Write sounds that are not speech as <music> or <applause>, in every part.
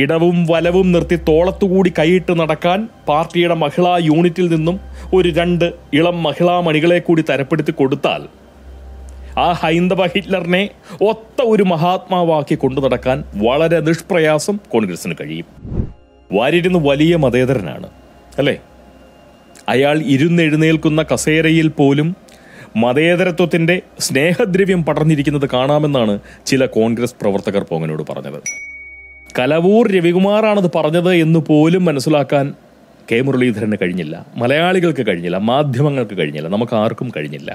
ഇടവും വലവും നിർത്തി തോളത്തുകൂടി കൈയിട്ട് നടക്കാൻ പാർട്ടിയുടെ മഹിളാ യൂണിറ്റിൽ നിന്നും ഒരു രണ്ട് ഇളം മഹിളാ മണികളെ കൂടി തരപ്പെടുത്തി കൊടുത്താൽ ആ ഹൈന്ദവ ഹിറ്റ്ലറിനെ ഒത്ത ഒരു മഹാത്മാവാക്കി കൊണ്ടു നടക്കാൻ വളരെ നിഷ്പ്രയാസം കോൺഗ്രസിന് കഴിയും വാര്യരുന്ന് വലിയ മതേതരനാണ് അല്ലേ അയാൾ ഇരുന്നെഴുന്നേൽക്കുന്ന കസേരയിൽ പോലും മതേതരത്വത്തിൻ്റെ സ്നേഹദ്രവ്യം പടർന്നിരിക്കുന്നത് കാണാമെന്നാണ് ചില കോൺഗ്രസ് പ്രവർത്തകർ പോങ്ങനോട് പറഞ്ഞത് കലവൂർ രവികുമാറാണത് പറഞ്ഞത് എന്ന് പോലും മനസ്സിലാക്കാൻ കെ മുരളീധരന് കഴിഞ്ഞില്ല മലയാളികൾക്ക് കഴിഞ്ഞില്ല മാധ്യമങ്ങൾക്ക് കഴിഞ്ഞില്ല നമുക്ക് ആർക്കും കഴിഞ്ഞില്ല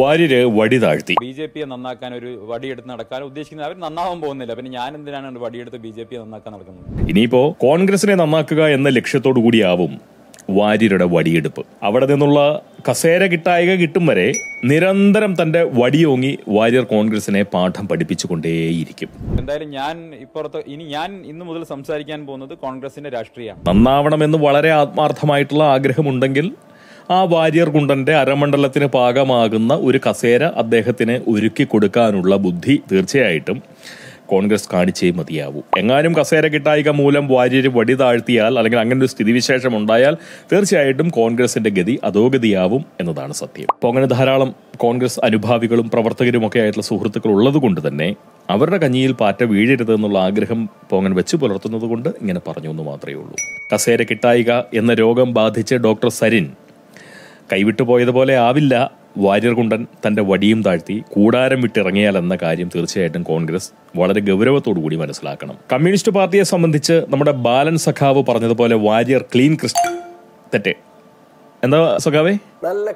വാര്യര് വടി താഴ്ത്തി ബി ജെ പിയെ നന്നാക്കാൻ ഒരു വടിയെടുത്ത് നടക്കാൻ ഉദ്ദേശിക്കുന്നത് അവർ നന്നാവാൻ പോകുന്നില്ല പിന്നെ ഞാൻ എന്തിനാണ് വടിയെടുത്ത് ബി ജെ പിയെ നന്നാക്കാൻ നടക്കുന്നത് ഇനിയിപ്പോ കോൺഗ്രസിനെ നന്നാക്കുക എന്ന ലക്ഷ്യത്തോടു കൂടിയാവും വാര്യരുടെ വടിയെടുപ്പ് അവിടെ നിന്നുള്ള കസേര കിട്ടായിക കിട്ടും വരെ നിരന്തരം തന്റെ വടിയോങ്ങി വാര്യർ കോൺഗ്രസിനെ പാഠം പഠിപ്പിച്ചുകൊണ്ടേയിരിക്കും എന്തായാലും ഞാൻ ഇപ്പുറത്ത് ഇനി ഞാൻ ഇന്നു മുതൽ സംസാരിക്കാൻ പോകുന്നത് കോൺഗ്രസിന്റെ രാഷ്ട്രീയമാണ് നന്നാവണമെന്ന് വളരെ ആത്മാർത്ഥമായിട്ടുള്ള ആഗ്രഹമുണ്ടെങ്കിൽ ആ വാര്യർ കുണ്ടന്റെ അരമണ്ഡലത്തിന് പാകമാകുന്ന ഒരു കസേര അദ്ദേഹത്തിന് ഒരുക്കി കൊടുക്കാനുള്ള ബുദ്ധി തീർച്ചയായിട്ടും കോൺഗ്രസ് കാണിച്ചേ മതിയാവൂ എങ്ങാനും കസേര കിട്ടായിക മൂലം വാര്യർ വടി താഴ്ത്തിയാൽ അല്ലെങ്കിൽ അങ്ങനെ ഒരു സ്ഥിതിവിശേഷം ഉണ്ടായാൽ തീർച്ചയായിട്ടും കോൺഗ്രസിന്റെ ഗതി അധോഗതിയാവും എന്നതാണ് സത്യം അപ്പൊ അങ്ങനെ ധാരാളം കോൺഗ്രസ് അനുഭാവികളും പ്രവർത്തകരും ഒക്കെ ആയിട്ടുള്ള സുഹൃത്തുക്കൾ ഉള്ളതുകൊണ്ട് തന്നെ അവരുടെ കഞ്ഞിയിൽ പാറ്റ വീഴരുത് എന്നുള്ള ആഗ്രഹം പോങ്ങൻ വെച്ച് പുലർത്തുന്നത് കൊണ്ട് ഇങ്ങനെ പറഞ്ഞു എന്ന് മാത്രമേ ഉള്ളൂ കസേര കിട്ടായിക എന്ന രോഗം ബാധിച്ച് ഡോക്ടർ സരിൻ കൈവിട്ടുപോയതുപോലെ ആവില്ല വാര്യർകുണ്ടൻ കുണ്ടൻ തന്റെ വടിയും താഴ്ത്തി കൂടാരം വിട്ടിറങ്ങിയാൽ എന്ന കാര്യം തീർച്ചയായിട്ടും കോൺഗ്രസ് വളരെ ഗൗരവത്തോടു കൂടി മനസ്സിലാക്കണം കമ്മ്യൂണിസ്റ്റ് പാർട്ടിയെ സംബന്ധിച്ച് നമ്മുടെ ബാലൻ സഖാവ് പറഞ്ഞതുപോലെ വാര്യർ ക്ലീൻ ക്രിസ്റ്റൽ തെറ്റ് എന്താ സഖാവേ നല്ല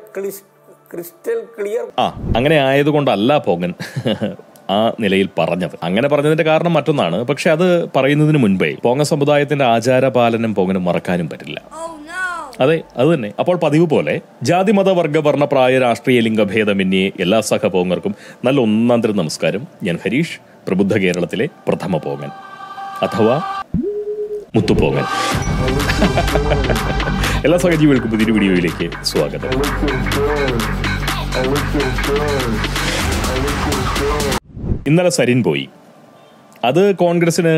ക്രിസ്റ്റൽ ക്ലിയർ ആ അങ്ങനെ ആയതുകൊണ്ടല്ല പോകൻ ആ നിലയിൽ പറഞ്ഞത് അങ്ങനെ പറഞ്ഞതിന്റെ കാരണം മറ്റൊന്നാണ് പക്ഷെ അത് പറയുന്നതിന് മുൻപേ പോങ്ങ സമുദായത്തിന്റെ ആചാര പാലനം പോങ്ങനെ മറക്കാനും പറ്റില്ല അതെ അത് തന്നെ അപ്പോൾ പതിവ് പോലെ ജാതി മതവർഗ വർഗ വർണ്ണ പ്രായ രാഷ്ട്രീയ ലിംഗഭേദമന്യേ എല്ലാ സഹപോങ്ങർക്കും നല്ല ഒന്നാം തരം നമസ്കാരം ഞാൻ ഹരീഷ് പ്രബുദ്ധ കേരളത്തിലെ പ്രഥമ പോങ്ങൻ അഥവാ മുത്തുപോങ്ങൻ എല്ലാ സഹജീവികൾക്കും പുതിയൊരു വീഡിയോയിലേക്ക് സ്വാഗതം ഇന്നലെ സരിൻ പോയി അത് കോൺഗ്രസിന്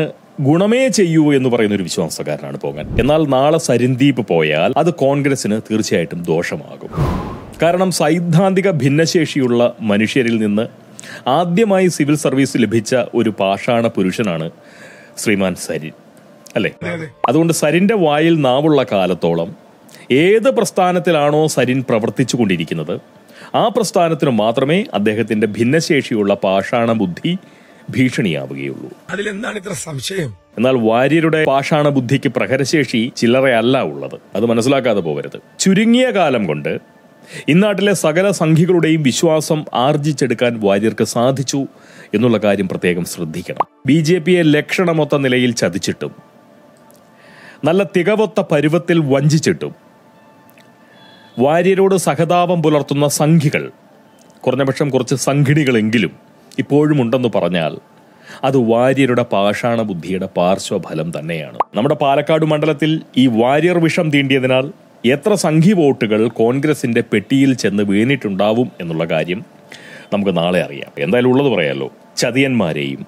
ഗുണമേ ചെയ്യൂ എന്ന് പറയുന്ന ഒരു വിശ്വാസക്കാരനാണ് പോകാൻ എന്നാൽ നാളെ സരിന്ദീപ് പോയാൽ അത് കോൺഗ്രസിന് തീർച്ചയായിട്ടും ദോഷമാകും കാരണം സൈദ്ധാന്തിക ഭിന്നശേഷിയുള്ള മനുഷ്യരിൽ നിന്ന് ആദ്യമായി സിവിൽ സർവീസ് ലഭിച്ച ഒരു പാഷാണ പുരുഷനാണ് ശ്രീമാൻ സരിൻ അല്ലേ അതുകൊണ്ട് സരിന്റെ വായിൽ നാവുള്ള കാലത്തോളം ഏത് പ്രസ്ഥാനത്തിലാണോ സരിൻ പ്രവർത്തിച്ചു കൊണ്ടിരിക്കുന്നത് ആ പ്രസ്ഥാനത്തിനു മാത്രമേ അദ്ദേഹത്തിന്റെ ഭിന്നശേഷിയുള്ള പാഷാണ ബുദ്ധി ഭീഷണിയാവുകയുള്ളൂ അതിലെന്താണ് ഇത്ര സംശയം എന്നാൽ വാര്യരുടെ പാഷാണ ബുദ്ധിക്ക് പ്രഹരശേഷി ചില്ലറയല്ല ഉള്ളത് അത് മനസ്സിലാക്കാതെ പോകരുത് ചുരുങ്ങിയ കാലം കൊണ്ട് ഇന്നാട്ടിലെ സകല സംഘികളുടെയും വിശ്വാസം ആർജിച്ചെടുക്കാൻ വാര്യർക്ക് സാധിച്ചു എന്നുള്ള കാര്യം പ്രത്യേകം ശ്രദ്ധിക്കണം ബി ജെ പിയെ ലക്ഷണമൊത്ത നിലയിൽ ചതിച്ചിട്ടും നല്ല തികവൊത്ത പരുവത്തിൽ വഞ്ചിച്ചിട്ടും വാര്യരോട് സഹതാപം പുലർത്തുന്ന സംഘികൾ കുറഞ്ഞപക്ഷം കുറച്ച് സംഘിണികളെങ്കിലും ഇപ്പോഴും പറഞ്ഞാൽ അത് വാര്യരുടെ പാഷാണ ബുദ്ധിയുടെ പാർശ്വഫലം തന്നെയാണ് നമ്മുടെ പാലക്കാട് മണ്ഡലത്തിൽ ഈ വാര്യർ വിഷം തീണ്ടിയതിനാൽ എത്ര സംഘി വോട്ടുകൾ കോൺഗ്രസിന്റെ പെട്ടിയിൽ ചെന്ന് വീണിട്ടുണ്ടാവും എന്നുള്ള കാര്യം നമുക്ക് നാളെ അറിയാം എന്തായാലും ഉള്ളത് പറയാമല്ലോ ചതിയന്മാരെയും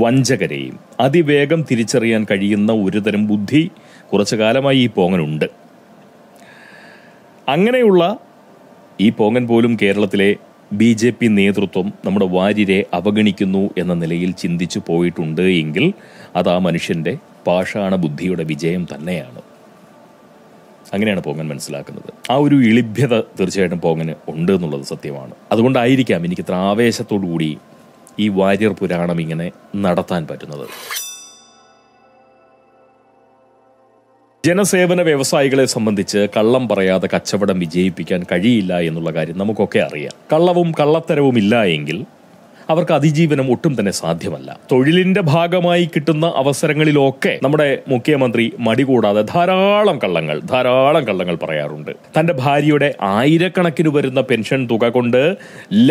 വഞ്ചകരെയും അതിവേഗം തിരിച്ചറിയാൻ കഴിയുന്ന ഒരുതരം ബുദ്ധി കുറച്ചു കാലമായി ഈ പോങ്ങനുണ്ട് അങ്ങനെയുള്ള ഈ പോങ്ങൻ പോലും കേരളത്തിലെ ബി ജെ പി നേതൃത്വം നമ്മുടെ വാര്യരെ അവഗണിക്കുന്നു എന്ന നിലയിൽ ചിന്തിച്ചു പോയിട്ടുണ്ട് എങ്കിൽ അത് ആ മനുഷ്യൻ്റെ പാഷാണ ബുദ്ധിയുടെ വിജയം തന്നെയാണ് അങ്ങനെയാണ് പോങ്ങൻ മനസ്സിലാക്കുന്നത് ആ ഒരു ഇളിഭ്യത തീർച്ചയായിട്ടും പോങ്ങന് ഉണ്ട് എന്നുള്ളത് സത്യമാണ് അതുകൊണ്ടായിരിക്കാം എനിക്കിത്ര ആവേശത്തോടു കൂടി ഈ വാര്യർ പുരാണം ഇങ്ങനെ നടത്താൻ പറ്റുന്നത് ജനസേവന വ്യവസായികളെ സംബന്ധിച്ച് കള്ളം പറയാതെ കച്ചവടം വിജയിപ്പിക്കാൻ കഴിയില്ല എന്നുള്ള കാര്യം നമുക്കൊക്കെ അറിയാം കള്ളവും കള്ളത്തരവും ഇല്ല എങ്കിൽ അവർക്ക് അതിജീവനം ഒട്ടും തന്നെ സാധ്യമല്ല തൊഴിലിന്റെ ഭാഗമായി കിട്ടുന്ന അവസരങ്ങളിലൊക്കെ നമ്മുടെ മുഖ്യമന്ത്രി മടി കൂടാതെ ധാരാളം കള്ളങ്ങൾ ധാരാളം കള്ളങ്ങൾ പറയാറുണ്ട് തന്റെ ഭാര്യയുടെ ആയിരക്കണക്കിന് വരുന്ന പെൻഷൻ തുക കൊണ്ട്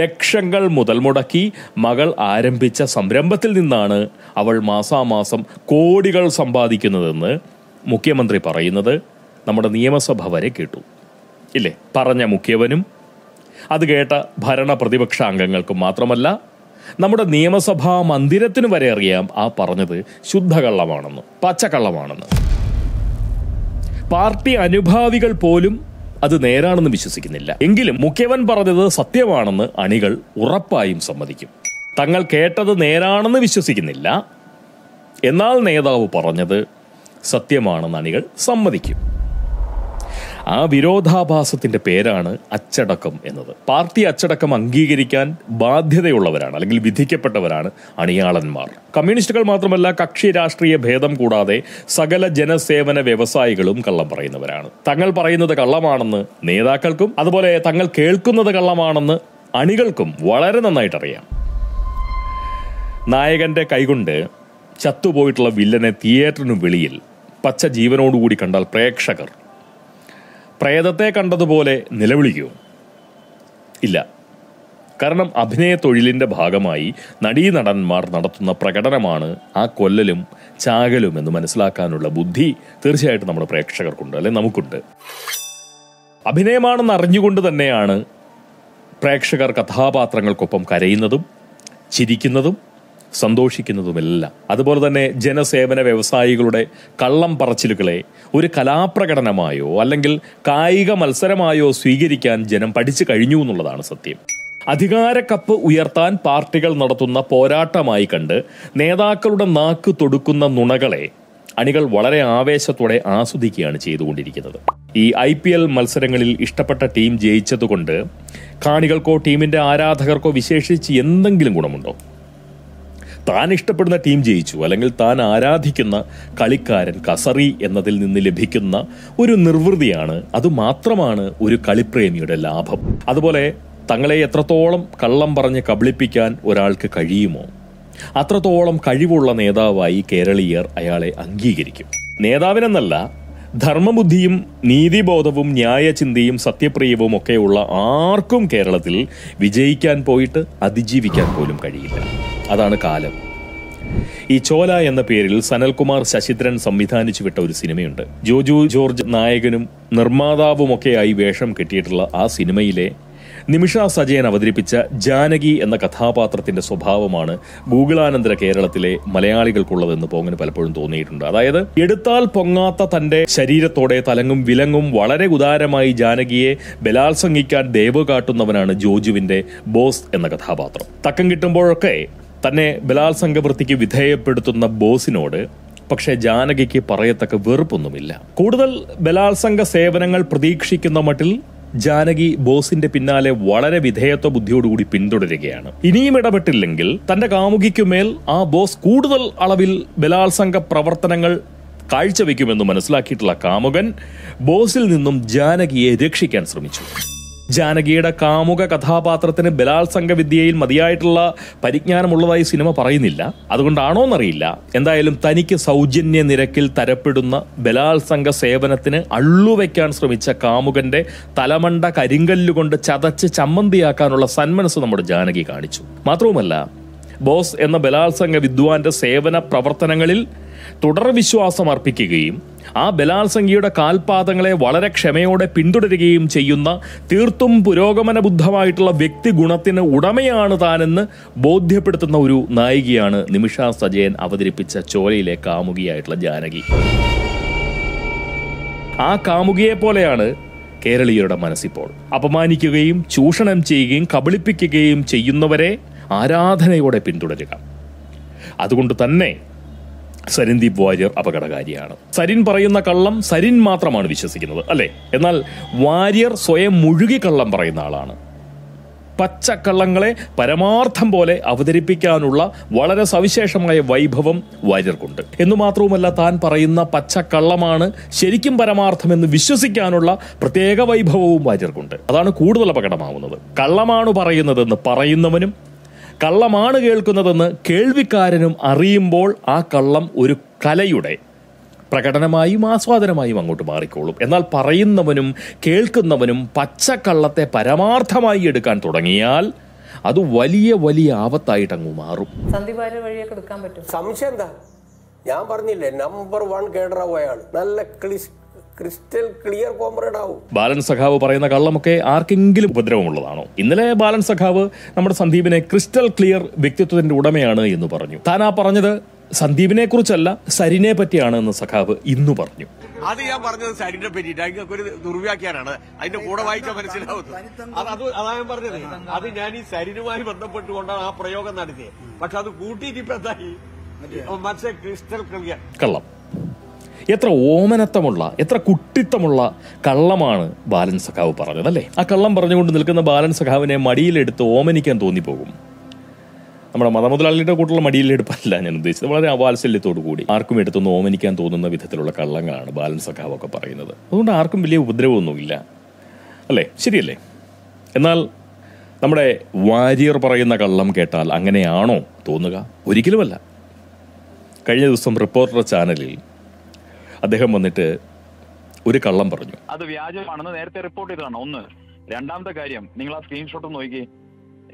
ലക്ഷങ്ങൾ മുതൽ മുടക്കി മകൾ ആരംഭിച്ച സംരംഭത്തിൽ നിന്നാണ് അവൾ മാസാമാസം കോടികൾ സമ്പാദിക്കുന്നതെന്ന് മുഖ്യമന്ത്രി പറയുന്നത് നമ്മുടെ നിയമസഭ വരെ കേട്ടു ഇല്ലേ പറഞ്ഞ മുഖ്യവനും അത് കേട്ട ഭരണ പ്രതിപക്ഷ അംഗങ്ങൾക്കും മാത്രമല്ല നമ്മുടെ നിയമസഭാ മന്ദിരത്തിനു വരെ അറിയാം ആ പറഞ്ഞത് ശുദ്ധകള്ളമാണെന്ന് പച്ചക്കള്ളമാണെന്ന് പാർട്ടി അനുഭാവികൾ പോലും അത് നേരാണെന്ന് വിശ്വസിക്കുന്നില്ല എങ്കിലും മുഖ്യവൻ പറഞ്ഞത് സത്യമാണെന്ന് അണികൾ ഉറപ്പായും സമ്മതിക്കും തങ്ങൾ കേട്ടത് നേരാണെന്ന് വിശ്വസിക്കുന്നില്ല എന്നാൽ നേതാവ് പറഞ്ഞത് സത്യമാണെന്ന് അണികൾ സമ്മതിക്കും ആ വിരോധാഭാസത്തിന്റെ പേരാണ് അച്ചടക്കം എന്നത് പാർട്ടി അച്ചടക്കം അംഗീകരിക്കാൻ ബാധ്യതയുള്ളവരാണ് അല്ലെങ്കിൽ വിധിക്കപ്പെട്ടവരാണ് അണിയാളന്മാർ കമ്മ്യൂണിസ്റ്റുകൾ മാത്രമല്ല കക്ഷി രാഷ്ട്രീയ ഭേദം കൂടാതെ സകല ജനസേവന വ്യവസായികളും കള്ളം പറയുന്നവരാണ് തങ്ങൾ പറയുന്നത് കള്ളമാണെന്ന് നേതാക്കൾക്കും അതുപോലെ തങ്ങൾ കേൾക്കുന്നത് കള്ളമാണെന്ന് അണികൾക്കും വളരെ നന്നായിട്ടറിയാം നായകന്റെ കൈകൊണ്ട് ചത്തുപോയിട്ടുള്ള വില്ലനെ തിയേറ്ററിനു വെളിയിൽ പച്ച ജീവനോടുകൂടി കണ്ടാൽ പ്രേക്ഷകർ പ്രേതത്തെ കണ്ടതുപോലെ നിലവിളിക്കുമോ ഇല്ല കാരണം അഭിനയ തൊഴിലിൻ്റെ ഭാഗമായി നടന്മാർ നടത്തുന്ന പ്രകടനമാണ് ആ കൊല്ലലും ചാകലും എന്ന് മനസ്സിലാക്കാനുള്ള ബുദ്ധി തീർച്ചയായിട്ടും നമ്മുടെ പ്രേക്ഷകർക്കുണ്ട് അല്ലെ നമുക്കുണ്ട് അഭിനയമാണെന്ന് അറിഞ്ഞുകൊണ്ട് തന്നെയാണ് പ്രേക്ഷകർ കഥാപാത്രങ്ങൾക്കൊപ്പം കരയുന്നതും ചിരിക്കുന്നതും സന്തോഷിക്കുന്നതുമെല്ലാം അതുപോലെ തന്നെ ജനസേവന വ്യവസായികളുടെ കള്ളം പറച്ചിലുകളെ ഒരു കലാപ്രകടനമായോ അല്ലെങ്കിൽ കായിക മത്സരമായോ സ്വീകരിക്കാൻ ജനം പഠിച്ചു കഴിഞ്ഞു എന്നുള്ളതാണ് സത്യം അധികാര കപ്പ് ഉയർത്താൻ പാർട്ടികൾ നടത്തുന്ന പോരാട്ടമായി കണ്ട് നേതാക്കളുടെ നാക്ക് തൊടുക്കുന്ന നുണകളെ അണികൾ വളരെ ആവേശത്തോടെ ആസ്വദിക്കുകയാണ് ചെയ്തുകൊണ്ടിരിക്കുന്നത് ഈ ഐ പി എൽ മത്സരങ്ങളിൽ ഇഷ്ടപ്പെട്ട ടീം ജയിച്ചതുകൊണ്ട് കാണികൾക്കോ ടീമിന്റെ ആരാധകർക്കോ വിശേഷിച്ച് എന്തെങ്കിലും ഗുണമുണ്ടോ താൻ ഇഷ്ടപ്പെടുന്ന ടീം ജയിച്ചു അല്ലെങ്കിൽ താൻ ആരാധിക്കുന്ന കളിക്കാരൻ കസറി എന്നതിൽ നിന്ന് ലഭിക്കുന്ന ഒരു നിർവൃതിയാണ് അത് മാത്രമാണ് ഒരു കളിപ്രേമിയുടെ ലാഭം അതുപോലെ തങ്ങളെ എത്രത്തോളം കള്ളം പറഞ്ഞ് കബളിപ്പിക്കാൻ ഒരാൾക്ക് കഴിയുമോ അത്രത്തോളം കഴിവുള്ള നേതാവായി കേരളീയർ അയാളെ അംഗീകരിക്കും നേതാവിനെന്നല്ല ധർമ്മബുദ്ധിയും നീതിബോധവും ന്യായചിന്തയും സത്യപ്രിയവും ഒക്കെയുള്ള ആർക്കും കേരളത്തിൽ വിജയിക്കാൻ പോയിട്ട് അതിജീവിക്കാൻ പോലും കഴിയില്ല അതാണ് കാലം ഈ ചോല എന്ന പേരിൽ സനൽകുമാർ ശശിധരൻ സംവിധാനിച്ചു വിട്ട ഒരു സിനിമയുണ്ട് ജോജു ജോർജ് നായകനും നിർമ്മാതാവുമൊക്കെയായി വേഷം കെട്ടിയിട്ടുള്ള ആ സിനിമയിലെ നിമിഷ സജയൻ അവതരിപ്പിച്ച ജാനകി എന്ന കഥാപാത്രത്തിന്റെ സ്വഭാവമാണ് ഗൂഗിളാനന്തര കേരളത്തിലെ മലയാളികൾക്കുള്ളതെന്ന് പോങ്ങിന് പലപ്പോഴും തോന്നിയിട്ടുണ്ട് അതായത് എടുത്താൽ പൊങ്ങാത്ത തന്റെ ശരീരത്തോടെ തലങ്ങും വിലങ്ങും വളരെ ഉദാരമായി ജാനകിയെ ബലാത്സംഗിക്കാൻ ദേവ് കാട്ടുന്നവനാണ് ജോജുവിന്റെ ബോസ് എന്ന കഥാപാത്രം തക്കം കിട്ടുമ്പോഴൊക്കെ തന്നെ ബലാത്സംഗ വൃത്തിക്ക് വിധേയപ്പെടുത്തുന്ന ബോസിനോട് പക്ഷേ ജാനകിക്ക് പറയത്തക്ക വെറുപ്പൊന്നുമില്ല കൂടുതൽ ബലാത്സംഗ സേവനങ്ങൾ പ്രതീക്ഷിക്കുന്ന മട്ടിൽ ജാനകി ബോസിന്റെ പിന്നാലെ വളരെ വിധേയത്വ ബുദ്ധിയോടുകൂടി പിന്തുടരുകയാണ് ഇനിയും ഇടപെട്ടില്ലെങ്കിൽ തന്റെ കാമുകിക്കുമേൽ ആ ബോസ് കൂടുതൽ അളവിൽ ബലാത്സംഗ പ്രവർത്തനങ്ങൾ കാഴ്ചവെക്കുമെന്ന് മനസ്സിലാക്കിയിട്ടുള്ള കാമുകൻ ബോസിൽ നിന്നും ജാനകിയെ രക്ഷിക്കാൻ ശ്രമിച്ചു ജാനകിയുടെ കാമുക കഥാപാത്രത്തിന് ബലാത്സംഗ വിദ്യയിൽ മതിയായിട്ടുള്ള പരിജ്ഞാനമുള്ളതായി സിനിമ പറയുന്നില്ല അതുകൊണ്ടാണോ എന്നറിയില്ല എന്തായാലും തനിക്ക് സൗജന്യ നിരക്കിൽ തരപ്പെടുന്ന ബലാത്സംഗ സേവനത്തിന് അള്ളുവയ്ക്കാൻ ശ്രമിച്ച കാമുകന്റെ തലമണ്ട കരിങ്കല്ലുകൊണ്ട് ചതച്ച് ചമ്മന്തിയാക്കാനുള്ള സന്മനസ് നമ്മുടെ ജാനകി കാണിച്ചു മാത്രവുമല്ല ബോസ് എന്ന ബലാത്സംഗ വിദ്വാന്റെ സേവന പ്രവർത്തനങ്ങളിൽ തുടർ വിശ്വാസം അർപ്പിക്കുകയും ആ ബലാത്സംഖ്യയുടെ കാൽപാദങ്ങളെ വളരെ ക്ഷമയോടെ പിന്തുടരുകയും ചെയ്യുന്ന തീർത്തും പുരോഗമന ബുദ്ധമായിട്ടുള്ള വ്യക്തി ഗുണത്തിന് ഉടമയാണ് താനെന്ന് ബോധ്യപ്പെടുത്തുന്ന ഒരു നായികയാണ് നിമിഷ സജയൻ അവതരിപ്പിച്ച ചോലയിലെ കാമുകിയായിട്ടുള്ള ജാനകി ആ കാമുകിയെ പോലെയാണ് കേരളീയരുടെ മനസ്സിപ്പോൾ അപമാനിക്കുകയും ചൂഷണം ചെയ്യുകയും കബളിപ്പിക്കുകയും ചെയ്യുന്നവരെ ആരാധനയോടെ പിന്തുടരുക അതുകൊണ്ട് തന്നെ സരിൻദീപ് വാര്യർ അപകടകാരിയാണ് സരിൻ പറയുന്ന കള്ളം സരിൻ മാത്രമാണ് വിശ്വസിക്കുന്നത് അല്ലേ എന്നാൽ വാര്യർ സ്വയം മുഴുകി കള്ളം പറയുന്ന ആളാണ് പച്ചക്കള്ളങ്ങളെ പരമാർത്ഥം പോലെ അവതരിപ്പിക്കാനുള്ള വളരെ സവിശേഷമായ വൈഭവം വാര്യർക്കുണ്ട് എന്നു മാത്രവുമല്ല താൻ പറയുന്ന പച്ചക്കള്ളമാണ് ശരിക്കും പരമാർത്ഥമെന്ന് വിശ്വസിക്കാനുള്ള പ്രത്യേക വൈഭവവും വാര്യർക്കുണ്ട് അതാണ് കൂടുതൽ അപകടമാവുന്നത് കള്ളമാണ് പറയുന്നതെന്ന് പറയുന്നവനും കള്ളമാണ് കേൾക്കുന്നതെന്ന് കേൾവിക്കാരനും അറിയുമ്പോൾ ആ കള്ളം ഒരു കലയുടെ പ്രകടനമായും ആസ്വാദനമായും അങ്ങോട്ട് മാറിക്കോളും എന്നാൽ പറയുന്നവനും കേൾക്കുന്നവനും പച്ചക്കള്ളത്തെ പരമാർത്ഥമായി എടുക്കാൻ തുടങ്ങിയാൽ അത് വലിയ വലിയ ആപത്തായിട്ട് അങ്ങ് മാറും സംശയം എന്താ ഞാൻ പറഞ്ഞില്ലേ നമ്പർ വൺ കേഡറാ നല്ല ക്ലിസ് ക്രിസ്റ്റൽ ക്ലിയർ കോമ്രേഡ് ആവും ബാലൻ സഖാവ് പറയുന്ന കള്ളമൊക്കെ ആർക്കെങ്കിലും ഉപദ്രവമുള്ളതാണോ ഇന്നലെ ബാലൻ സഖാവ് നമ്മുടെ സന്ദീപിനെ ക്രിസ്റ്റൽ ക്ലിയർ വ്യക്തിത്വത്തിന്റെ ഉടമയാണ് എന്ന് പറഞ്ഞു താൻ ആ പറഞ്ഞത് സന്ദീപിനെ കുറിച്ചല്ല സരിനെ പറ്റിയാണ് എന്ന് സഖാവ് ഇന്ന് പറഞ്ഞു അത് ഞാൻ പറഞ്ഞത് സരിനെ പറ്റിയിട്ട് ഒരു ദുർവ്യാഖ്യാനാണ് അതിന്റെ കൂടെ വായിക്കാൻ മനസ്സിലാവുന്നത് അത് അത് അതാ ഞാൻ പറഞ്ഞത് അത് ഞാൻ ഈ സരിനുമായി ബന്ധപ്പെട്ടുകൊണ്ടാണ് ആ പ്രയോഗം നടത്തിയത് പക്ഷെ അത് കൂട്ടിയിട്ട് ഇപ്പൊ എന്തായി മറ്റേ ക്രിസ്റ്റൽ ക്ലിയർ കള്ളം എത്ര ഓമനത്തമുള്ള എത്ര കുട്ടിത്തമുള്ള കള്ളമാണ് ബാലൻ സഖാവ് അല്ലേ ആ കള്ളം പറഞ്ഞുകൊണ്ട് നിൽക്കുന്ന ബാലൻ സഖാവിനെ മടിയിലെടുത്ത് ഓമനിക്കാൻ തോന്നിപ്പോകും നമ്മുടെ മതമുതലാളിയുടെ കൂട്ടുള്ള മടിയിലെടുപ്പല്ല ഞാൻ ഉദ്ദേശിച്ചത് വളരെ അവാത്സല്യത്തോടു കൂടി ആർക്കും എടുത്തൊന്ന് ഓമനിക്കാൻ തോന്നുന്ന വിധത്തിലുള്ള കള്ളങ്ങളാണ് ബാലൻ സഖാവൊക്കെ പറയുന്നത് അതുകൊണ്ട് ആർക്കും വലിയ ഉപദ്രവമൊന്നുമില്ല അല്ലേ ശരിയല്ലേ എന്നാൽ നമ്മുടെ വാര്യർ പറയുന്ന കള്ളം കേട്ടാൽ അങ്ങനെയാണോ തോന്നുക ഒരിക്കലുമല്ല കഴിഞ്ഞ ദിവസം റിപ്പോർട്ടർ ചാനലിൽ അദ്ദേഹം വന്നിട്ട് ഒരു കള്ളം പറഞ്ഞു അത് വ്യാജമാണെന്ന് നേരത്തെ റിപ്പോർട്ട് ചെയ്തതാണ് ഒന്ന് രണ്ടാമത്തെ കാര്യം നിങ്ങൾ ആ സ്ക്രീൻഷോട്ട് നോക്കി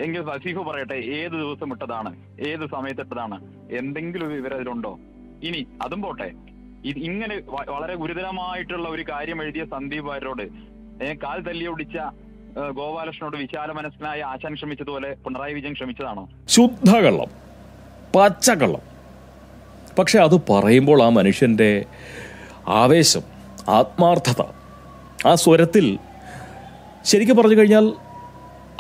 എങ്കിൽ സസീഫ് പറയട്ടെ ഏത് ദിവസം ഇട്ടതാണ് ഏത് സമയത്ത് ഇട്ടതാണ് എന്തെങ്കിലും ഒരു വിവരം അതിലുണ്ടോ ഇനി അതും പോട്ടെ ഇത് ഇങ്ങനെ വളരെ ഗുരുതരമായിട്ടുള്ള ഒരു കാര്യം എഴുതിയ സന്ദീപ് വാര്യരോട് കാൽ ഒടിച്ച ഗോപാലകൃഷ്ണനോട് വിശാല മനസ്സിനായ ആശാൻ ക്ഷമിച്ചതുപോലെ പിണറായി വിജയൻ ക്ഷമിച്ചതാണോ ശുദ്ധകള്ളം കള്ളം പക്ഷെ അത് പറയുമ്പോൾ ആ മനുഷ്യന്റെ ആവേശം ആത്മാർത്ഥത ആ സ്വരത്തിൽ ശരിക്കും പറഞ്ഞു കഴിഞ്ഞാൽ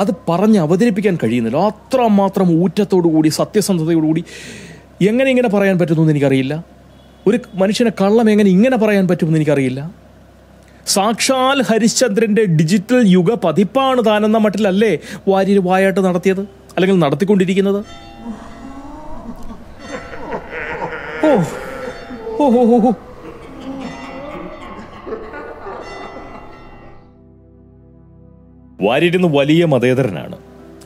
അത് പറഞ്ഞ് അവതരിപ്പിക്കാൻ കഴിയുന്നില്ല അത്രമാത്രം ഊറ്റത്തോടുകൂടി സത്യസന്ധതയോടുകൂടി എങ്ങനെ ഇങ്ങനെ പറയാൻ പറ്റുമെന്ന് എനിക്കറിയില്ല ഒരു മനുഷ്യനെ കള്ളം എങ്ങനെ ഇങ്ങനെ പറയാൻ പറ്റുമെന്ന് എനിക്കറിയില്ല സാക്ഷാൽ ഹരിശ്ചന്ദ്രൻ്റെ ഡിജിറ്റൽ യുഗ പതിപ്പാണ് താനെന്ന മട്ടിലല്ലേ വാര്യർ വായാട്ട് നടത്തിയത് അല്ലെങ്കിൽ നടത്തിക്കൊണ്ടിരിക്കുന്നത് ഓ ഓ ഓ ഓ വാര്യരുന്ന് വലിയ മതേതരനാണ്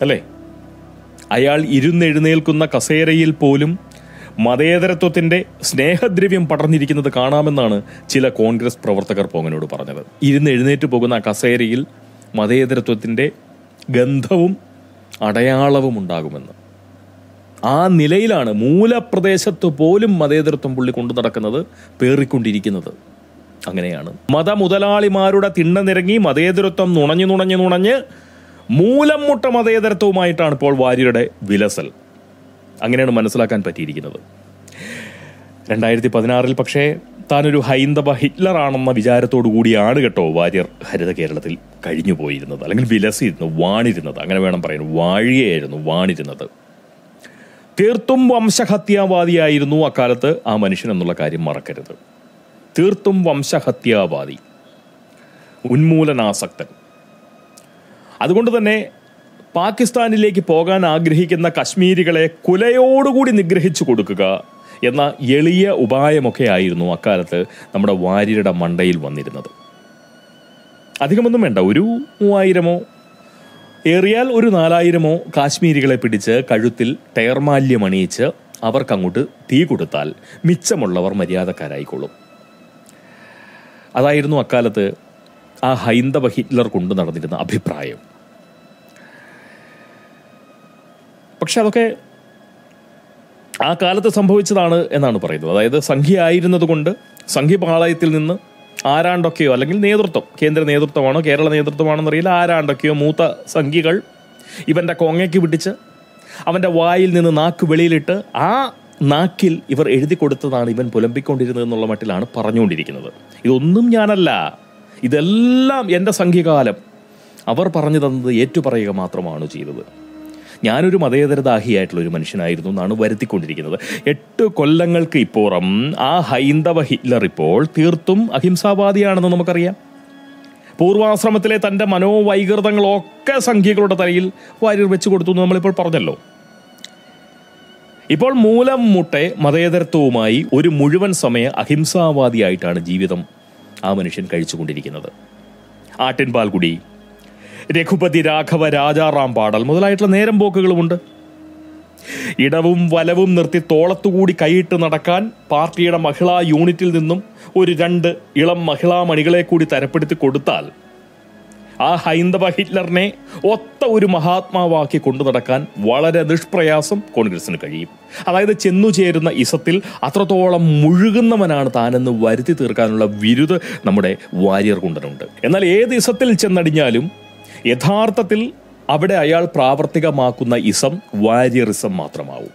അല്ലേ അയാൾ ഇരുന്നെഴുന്നേൽക്കുന്ന കസേരയിൽ പോലും മതേതരത്വത്തിന്റെ സ്നേഹദ്രവ്യം പടർന്നിരിക്കുന്നത് കാണാമെന്നാണ് ചില കോൺഗ്രസ് പ്രവർത്തകർ പോങ്ങനോട് പറഞ്ഞത് ഇരുന്ന് എഴുന്നേറ്റ് പോകുന്ന കസേരയിൽ മതേതരത്വത്തിന്റെ ഗന്ധവും അടയാളവും ഉണ്ടാകുമെന്ന് ആ നിലയിലാണ് മൂലപ്രദേശത്ത് പോലും മതേതരത്വം പുള്ളി കൊണ്ടു നടക്കുന്നത് പേറിക്കൊണ്ടിരിക്കുന്നത് അങ്ങനെയാണ് മത മുതലാളിമാരുടെ തിണ്ണ നിരങ്ങി മതേതരത്വം നുണഞ്ഞു നുണഞ്ഞു നുണഞ്ഞ് മൂലം മുട്ട മതേതരത്വവുമായിട്ടാണ് ഇപ്പോൾ വാര്യരുടെ വിലസൽ അങ്ങനെയാണ് മനസ്സിലാക്കാൻ പറ്റിയിരിക്കുന്നത് രണ്ടായിരത്തി പതിനാറിൽ പക്ഷേ താനൊരു ഹൈന്ദവ ഹിറ്റ്ലർ ആണെന്ന വിചാരത്തോടു കൂടിയാണ് കേട്ടോ വാര്യർ ഹരിത കേരളത്തിൽ കഴിഞ്ഞു പോയിരുന്നത് അല്ലെങ്കിൽ വിലസിയിരുന്നു വാണിരുന്നത് അങ്ങനെ വേണം പറയാൻ വാഴിയായിരുന്നു വാണിരുന്നത് തീർത്തും വംശഹത്യാവാദിയായിരുന്നു അക്കാലത്ത് ആ മനുഷ്യൻ എന്നുള്ള കാര്യം മറക്കരുത് തീർത്തും വംശഹത്യാവാദി ഉന്മൂലനാസക്തൻ അതുകൊണ്ട് തന്നെ പാകിസ്ഥാനിലേക്ക് പോകാൻ ആഗ്രഹിക്കുന്ന കശ്മീരികളെ കുലയോടുകൂടി നിഗ്രഹിച്ചു കൊടുക്കുക എന്ന എളിയ ഉപായമൊക്കെ ആയിരുന്നു അക്കാലത്ത് നമ്മുടെ വാര്യരുടെ മണ്ടയിൽ വന്നിരുന്നത് അധികമൊന്നും വേണ്ട ഒരു മൂവായിരമോ ഏറിയാൽ ഒരു നാലായിരമോ കാശ്മീരികളെ പിടിച്ച് കഴുത്തിൽ ടയർമാല്യം അണിയിച്ച് അവർക്കങ്ങോട്ട് തീ കൊടുത്താൽ മിച്ചമുള്ളവർ മര്യാദക്കാരായിക്കൊള്ളും അതായിരുന്നു അക്കാലത്ത് ആ ഹൈന്ദവ ഹിറ്റ്ലർ കൊണ്ട് നടന്നിരുന്ന അഭിപ്രായം പക്ഷെ അതൊക്കെ ആ കാലത്ത് സംഭവിച്ചതാണ് എന്നാണ് പറയുന്നത് അതായത് സംഖ്യ ആയിരുന്നതുകൊണ്ട് പാളയത്തിൽ നിന്ന് ആരാണ്ടൊക്കെയോ അല്ലെങ്കിൽ നേതൃത്വം കേന്ദ്ര നേതൃത്വമാണോ കേരള നേതൃത്വമാണോ എന്നറിയില്ല ആരാണ്ടൊക്കെയോ മൂത്ത സംഖ്യകൾ ഇവൻ്റെ കോങ്ങയ്ക്ക് പിടിച്ച് അവൻ്റെ വായിൽ നിന്ന് നാക്ക് വെളിയിലിട്ട് ആ നാക്കിൽ ഇവർ എഴുതി കൊടുത്തതാണ് ഇവൻ എന്നുള്ള മട്ടിലാണ് പറഞ്ഞുകൊണ്ടിരിക്കുന്നത് ഇതൊന്നും ഞാനല്ല ഇതെല്ലാം എൻ്റെ സംഘികാലം അവർ പറഞ്ഞു തന്നത് ഏറ്റുപറയുക മാത്രമാണ് ചെയ്തത് ഞാനൊരു മതേതരദാഹിയായിട്ടുള്ള ഒരു മനുഷ്യനായിരുന്നു എന്നാണ് വരുത്തിക്കൊണ്ടിരിക്കുന്നത് എട്ട് കൊല്ലങ്ങൾക്ക് ഇപ്പുറം ആ ഹൈന്ദവ ഹിറ്റ്ലർ ഇപ്പോൾ തീർത്തും അഹിംസാവാദിയാണെന്ന് നമുക്കറിയാം പൂർവാശ്രമത്തിലെ തൻ്റെ മനോവൈകൃതങ്ങളൊക്കെ സംഖ്യകളുടെ തലയിൽ വാര്യർ വെച്ച് കൊടുത്തു എന്ന് നമ്മളിപ്പോൾ പറഞ്ഞല്ലോ ഇപ്പോൾ മൂലം മുട്ടെ മതേതരത്വവുമായി ഒരു മുഴുവൻ സമയ അഹിംസാവാദിയായിട്ടാണ് ജീവിതം ആ മനുഷ്യൻ കഴിച്ചുകൊണ്ടിരിക്കുന്നത് ആട്ടിൻപാൽകുടി രഘുപതി രാഘവ രാജാറാം പാടൽ മുതലായിട്ടുള്ള നേരം പോക്കുകളുമുണ്ട് ഇടവും വലവും നിർത്തി തോളത്തുകൂടി കൈയിട്ട് നടക്കാൻ പാർട്ടിയുടെ മഹിളാ യൂണിറ്റിൽ നിന്നും ഒരു രണ്ട് ഇളം മഹിളാ മണികളെ കൂടി തരപ്പെടുത്തി കൊടുത്താൽ ആ ഹൈന്ദവ ഹിറ്റ്ലറിനെ ഒത്ത ഒരു മഹാത്മാവാക്കി കൊണ്ടു നടക്കാൻ വളരെ നിഷ്പ്രയാസം കോൺഗ്രസിന് കഴിയും അതായത് ചെന്നു ചേരുന്ന ഇസത്തിൽ അത്രത്തോളം മുഴുകുന്നവനാണ് താനെന്ന് വരുത്തി തീർക്കാനുള്ള വിരുദ് നമ്മുടെ വാര്യർ കൊണ്ടനുണ്ട് എന്നാൽ ഏത് ഇസത്തിൽ ചെന്നടിഞ്ഞാലും യഥാർത്ഥത്തിൽ അവിടെ അയാൾ പ്രാവർത്തികമാക്കുന്ന ഇസം വാര്യറിസം മാത്രമാവും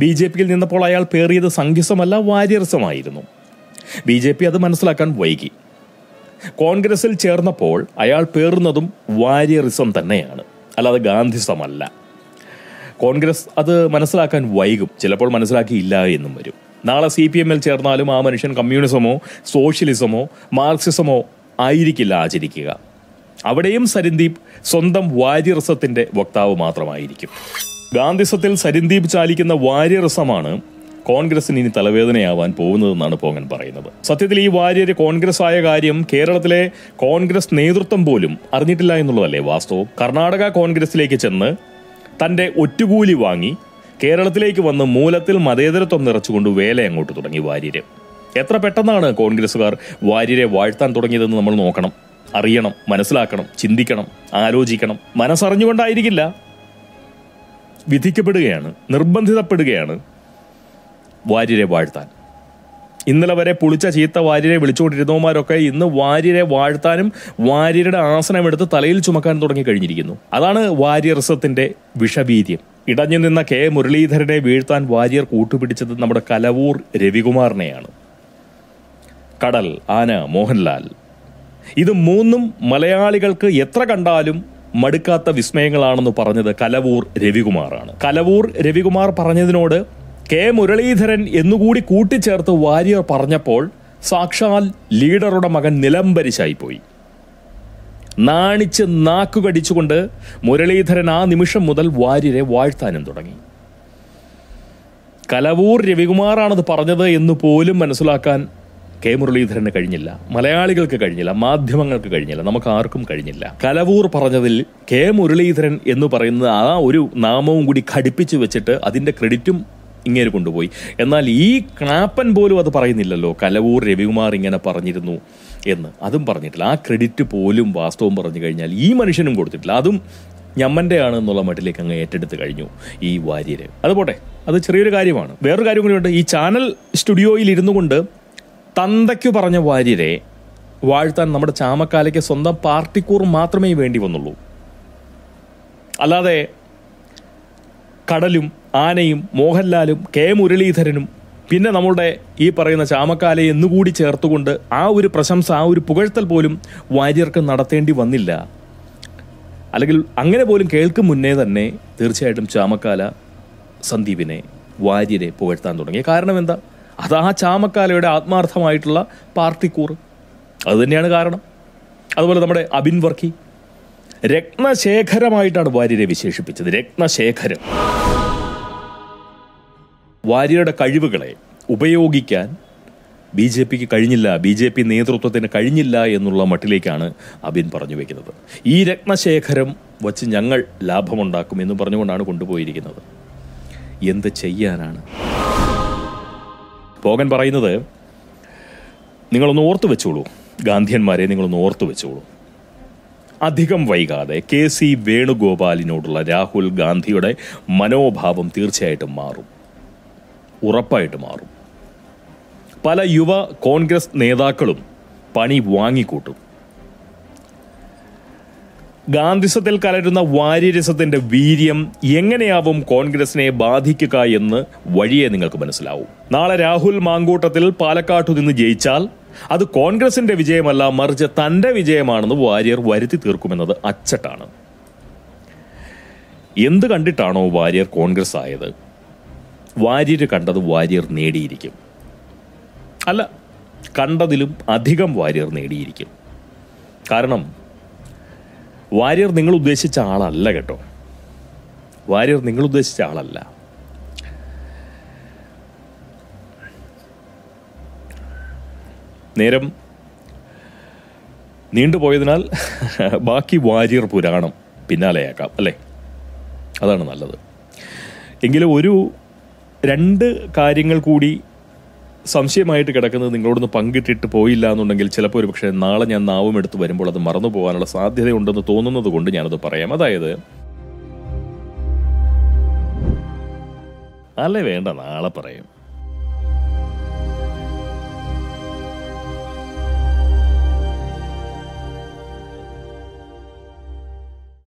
ബി ജെ പിയിൽ നിന്നപ്പോൾ അയാൾ പേറിയത് സംഘിസമല്ല വാര്യറിസമായിരുന്നു ബി ജെ പി അത് മനസ്സിലാക്കാൻ വൈകി കോൺഗ്രസിൽ ചേർന്നപ്പോൾ അയാൾ പേറുന്നതും വാരിയറിസം തന്നെയാണ് അല്ലാതെ ഗാന്ധിസമല്ല കോൺഗ്രസ് അത് മനസ്സിലാക്കാൻ വൈകും ചിലപ്പോൾ മനസ്സിലാക്കിയില്ല എന്നും വരും നാളെ സി പി എമ്മിൽ ചേർന്നാലും ആ മനുഷ്യൻ കമ്മ്യൂണിസമോ സോഷ്യലിസമോ മാർക്സിസമോ ആയിരിക്കില്ല ആചരിക്കുക അവിടെയും സരിന്ദീപ് സ്വന്തം വാര്യറിസത്തിന്റെ വക്താവ് മാത്രമായിരിക്കും ഗാന്ധിസത്തിൽ സരിന്ദീപ് ചാലിക്കുന്ന വാര്യറസമാണ് കോൺഗ്രസിന് ഇനി തലവേദനയാവാൻ പോകുന്നതെന്നാണ് പോങ്ങൻ പറയുന്നത് സത്യത്തിൽ ഈ വാര്യര് കോൺഗ്രസ് ആയ കാര്യം കേരളത്തിലെ കോൺഗ്രസ് നേതൃത്വം പോലും അറിഞ്ഞിട്ടില്ല എന്നുള്ളതല്ലേ വാസ്തവം കർണാടക കോൺഗ്രസിലേക്ക് ചെന്ന് തൻ്റെ ഒറ്റുകൂലി വാങ്ങി കേരളത്തിലേക്ക് വന്ന് മൂലത്തിൽ മതേതരത്വം നിറച്ചുകൊണ്ട് വേല അങ്ങോട്ട് തുടങ്ങി വാര്യര് എത്ര പെട്ടെന്നാണ് കോൺഗ്രസ്സുകാർ വാര്യരെ വാഴ്ത്താൻ തുടങ്ങിയതെന്ന് നമ്മൾ നോക്കണം അറിയണം മനസ്സിലാക്കണം ചിന്തിക്കണം ആലോചിക്കണം മനസ്സറിഞ്ഞുകൊണ്ടായിരിക്കില്ല വിധിക്കപ്പെടുകയാണ് നിർബന്ധിതപ്പെടുകയാണ് വാര്യരെ വാഴ്ത്താൻ ഇന്നലെ വരെ പുളിച്ച ചീത്ത വാര്യരെ വിളിച്ചുകൊണ്ടിരുന്നവന്മാരൊക്കെ ഇന്ന് വാര്യരെ വാഴ്ത്താനും വാര്യരുടെ ആസനമെടുത്ത് തലയിൽ ചുമക്കാനും തുടങ്ങി കഴിഞ്ഞിരിക്കുന്നു അതാണ് വാര്യർസത്തിന്റെ വിഷവീര്യം ഇടഞ്ഞു നിന്ന കെ മുരളീധരനെ വീഴ്ത്താൻ വാര്യർ കൂട്ടുപിടിച്ചത് നമ്മുടെ കലവൂർ രവികുമാറിനെയാണ് കടൽ ആന മോഹൻലാൽ ഇത് മൂന്നും മലയാളികൾക്ക് എത്ര കണ്ടാലും മടുക്കാത്ത വിസ്മയങ്ങളാണെന്ന് പറഞ്ഞത് കലവൂർ രവികുമാറാണ് കലവൂർ രവികുമാർ പറഞ്ഞതിനോട് കെ മുരളീധരൻ എന്നുകൂടി കൂട്ടിച്ചേർത്ത് വാര്യർ പറഞ്ഞപ്പോൾ സാക്ഷാൽ ലീഡറുടെ മകൻ നിലംബരിശായിപ്പോയി നാണിച്ച് നാക്കുകടിച്ചുകൊണ്ട് മുരളീധരൻ ആ നിമിഷം മുതൽ വാര്യരെ വാഴ്ത്താനും തുടങ്ങി കലവൂർ രവികുമാറാണത് പറഞ്ഞത് എന്ന് പോലും മനസ്സിലാക്കാൻ കെ മുരളീധരന് കഴിഞ്ഞില്ല മലയാളികൾക്ക് കഴിഞ്ഞില്ല മാധ്യമങ്ങൾക്ക് കഴിഞ്ഞില്ല നമുക്ക് ആർക്കും കഴിഞ്ഞില്ല കലവൂർ പറഞ്ഞതിൽ കെ മുരളീധരൻ എന്ന് പറയുന്നത് ആ ഒരു നാമവും കൂടി ഘടിപ്പിച്ചു വെച്ചിട്ട് അതിൻ്റെ ക്രെഡിറ്റും ഇങ്ങനെ കൊണ്ടുപോയി എന്നാൽ ഈ ക്ലാപ്പൻ പോലും അത് പറയുന്നില്ലല്ലോ കലവൂർ രവികുമാർ ഇങ്ങനെ പറഞ്ഞിരുന്നു എന്ന് അതും പറഞ്ഞിട്ടില്ല ആ ക്രെഡിറ്റ് പോലും വാസ്തവം പറഞ്ഞു കഴിഞ്ഞാൽ ഈ മനുഷ്യനും കൊടുത്തിട്ടില്ല അതും ആണ് എന്നുള്ള മട്ടിലേക്ക് അങ്ങ് ഏറ്റെടുത്ത് കഴിഞ്ഞു ഈ വാര്യര് പോട്ടെ അത് ചെറിയൊരു കാര്യമാണ് വേറൊരു കാര്യം കൂടിയുണ്ട് ഈ ചാനൽ സ്റ്റുഡിയോയിൽ ഇരുന്നു കൊണ്ട് തന്തയ്ക്കു പറഞ്ഞ വാര്യരെ വാഴ്ത്താൻ നമ്മുടെ ചാമക്കാലയ്ക്ക് സ്വന്തം പാർട്ടിക്കൂർ മാത്രമേ വേണ്ടി വന്നുള്ളൂ അല്ലാതെ കടലും ആനയും മോഹൻലാലും കെ മുരളീധരനും പിന്നെ നമ്മുടെ ഈ പറയുന്ന ചാമക്കാലെ എന്നുകൂടി ചേർത്തുകൊണ്ട് ആ ഒരു പ്രശംസ ആ ഒരു പുകഴ്ത്തൽ പോലും വാര്യർക്ക് നടത്തേണ്ടി വന്നില്ല അല്ലെങ്കിൽ അങ്ങനെ പോലും കേൾക്കും മുന്നേ തന്നെ തീർച്ചയായിട്ടും ചാമക്കാല സന്ദീപിനെ വാര്യരെ പുകഴ്ത്താൻ തുടങ്ങി കാരണം എന്താ അത് ആ ചാമക്കാലയുടെ ആത്മാർത്ഥമായിട്ടുള്ള പാർട്ടിക്കൂർ അതുതന്നെയാണ് കാരണം അതുപോലെ നമ്മുടെ അബിൻ വർക്കി രത്നശേഖരമായിട്ടാണ് വാര്യരെ വിശേഷിപ്പിച്ചത് രത്നശേഖരം വാര്യരുടെ കഴിവുകളെ ഉപയോഗിക്കാൻ ബി ജെ പിക്ക് കഴിഞ്ഞില്ല ബി ജെ പി നേതൃത്വത്തിന് കഴിഞ്ഞില്ല എന്നുള്ള മട്ടിലേക്കാണ് അബിൻ പറഞ്ഞു വയ്ക്കുന്നത് ഈ രത്നശേഖരം വച്ച് ഞങ്ങൾ ലാഭമുണ്ടാക്കും എന്ന് പറഞ്ഞുകൊണ്ടാണ് കൊണ്ടുപോയിരിക്കുന്നത് എന്ത് ചെയ്യാനാണ് പോകൻ പറയുന്നത് നിങ്ങളൊന്ന് ഓർത്തു വെച്ചോളൂ ഗാന്ധിയന്മാരെ നിങ്ങളൊന്ന് ഓർത്തു വെച്ചോളൂ അധികം വൈകാതെ കെ സി വേണുഗോപാലിനോടുള്ള രാഹുൽ ഗാന്ധിയുടെ മനോഭാവം തീർച്ചയായിട്ടും മാറും ഉറപ്പായിട്ട് മാറും പല യുവ കോൺഗ്രസ് നേതാക്കളും പണി വാങ്ങിക്കൂട്ടും ഗാന്ധിസത്തിൽ കലരുന്ന വാര്യരസത്തിൻ്റെ വീര്യം എങ്ങനെയാവും കോൺഗ്രസിനെ ബാധിക്കുക എന്ന് വഴിയെ നിങ്ങൾക്ക് മനസ്സിലാവും നാളെ രാഹുൽ മാങ്കൂട്ടത്തിൽ പാലക്കാട്ടു നിന്ന് ജയിച്ചാൽ അത് കോൺഗ്രസിന്റെ വിജയമല്ല മറിച്ച് തന്റെ വിജയമാണെന്ന് വാര്യർ വരുത്തി തീർക്കുമെന്നത് അച്ചട്ടാണ് എന്ത് കണ്ടിട്ടാണോ വാര്യർ കോൺഗ്രസ് ആയത് വാര്യർ കണ്ടത് വാര്യർ നേടിയിരിക്കും അല്ല കണ്ടതിലും അധികം വാര്യർ നേടിയിരിക്കും കാരണം വാര്യർ നിങ്ങൾ ഉദ്ദേശിച്ച ആളല്ല കേട്ടോ വാര്യർ നിങ്ങൾ ഉദ്ദേശിച്ച ആളല്ല നേരം നീണ്ടുപോയതിനാൽ <laughs> ബാക്കി വാര്യർ പുരാണം പിന്നാലെയാക്കാം അല്ലേ അതാണ് നല്ലത് എങ്കിലും ഒരു രണ്ട് കാര്യങ്ങൾ കൂടി സംശയമായിട്ട് കിടക്കുന്നത് നിങ്ങളോടൊന്ന് പങ്കിട്ടിട്ട് പോയില്ല എന്നുണ്ടെങ്കിൽ ചിലപ്പോൾ ഒരു പക്ഷേ നാളെ ഞാൻ നാവും എടുത്ത് വരുമ്പോൾ അത് മറന്നു പോകാനുള്ള സാധ്യതയുണ്ടെന്ന് തോന്നുന്നത് കൊണ്ട് ഞാനത് പറയാം അതായത് അല്ലേ വേണ്ട നാളെ പറയാം